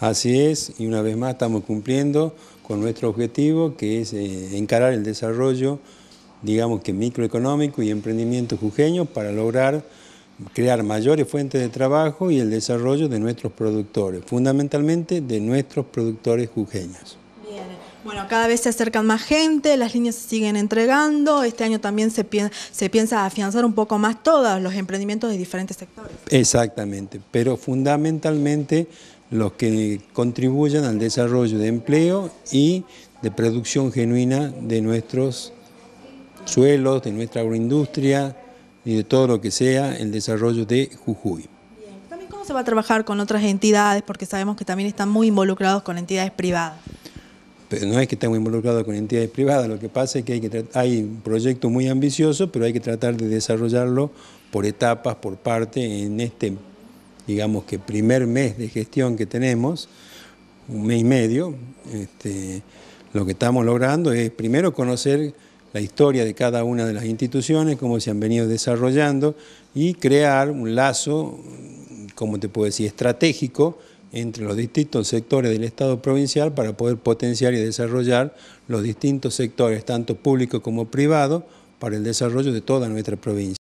Así es, y una vez más estamos cumpliendo con nuestro objetivo, que es eh, encarar el desarrollo, digamos que microeconómico y emprendimiento jujeño para lograr crear mayores fuentes de trabajo y el desarrollo de nuestros productores, fundamentalmente de nuestros productores jujeños. Bien. Bueno, cada vez se acercan más gente, las líneas se siguen entregando, este año también se piensa afianzar un poco más todos los emprendimientos de diferentes sectores. Exactamente, pero fundamentalmente los que contribuyan al desarrollo de empleo y de producción genuina de nuestros suelos, de nuestra agroindustria y de todo lo que sea el desarrollo de Jujuy. cómo se va a trabajar con otras entidades, porque sabemos que también están muy involucrados con entidades privadas. Pero no es que muy involucrados con entidades privadas, lo que pasa es que hay, que hay un proyecto muy ambicioso, pero hay que tratar de desarrollarlo por etapas, por parte, en este digamos que primer mes de gestión que tenemos, un mes y medio, este, lo que estamos logrando es primero conocer la historia de cada una de las instituciones, cómo se han venido desarrollando y crear un lazo, como te puedo decir, estratégico entre los distintos sectores del Estado provincial para poder potenciar y desarrollar los distintos sectores, tanto público como privados, para el desarrollo de toda nuestra provincia.